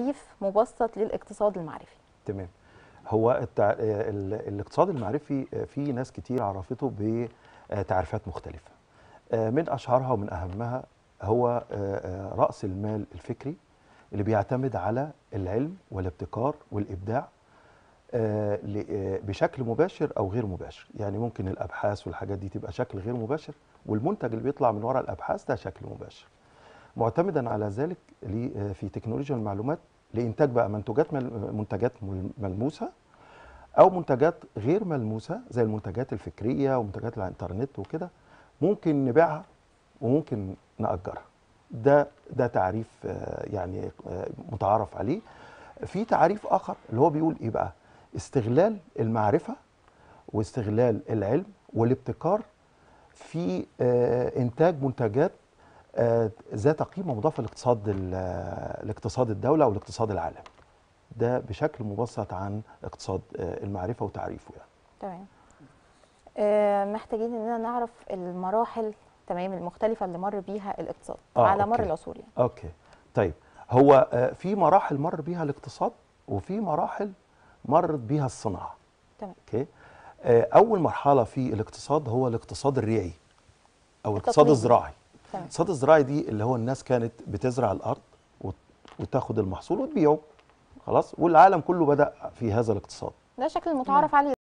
تعريف مبسط للاقتصاد المعرفي تمام هو التع... الاقتصاد المعرفي في ناس كتير عرفته بتعريفات مختلفة من أشهرها ومن أهمها هو رأس المال الفكري اللي بيعتمد على العلم والابتكار والإبداع بشكل مباشر أو غير مباشر يعني ممكن الأبحاث والحاجات دي تبقى شكل غير مباشر والمنتج اللي بيطلع من وراء الأبحاث ده شكل مباشر معتمدا على ذلك في تكنولوجيا المعلومات لانتاج بقى منتجات منتجات ملموسه او منتجات غير ملموسه زي المنتجات الفكريه ومنتجات الانترنت وكده ممكن نبيعها وممكن ناجرها ده ده تعريف آه، يعني آه، متعارف عليه في تعريف اخر اللي هو بيقول ايه بقى استغلال المعرفه واستغلال العلم والابتكار في آه، انتاج منتجات آه، ذات قيمه مضافه لاقتصاد الاقتصاد آه، الدوله او الاقتصاد العالم ده بشكل مبسط عن اقتصاد آه، المعرفه وتعريفه يعني تمام محتاجين اننا نعرف المراحل تمام المختلفه اللي مر بيها الاقتصاد آه على أوكي. مر العصور يعني اوكي طيب هو في مراحل مر بيها الاقتصاد وفي مراحل مرت بيها الصناعه تمام اوكي اول مرحله في الاقتصاد هو الاقتصاد الريعي او الاقتصاد الزراعي الاقتصاد الزراعي دي اللي هو الناس كانت بتزرع الارض وتاخد المحصول وتبيعه خلاص والعالم كله بدا في هذا الاقتصاد ده شكل متعارف عليه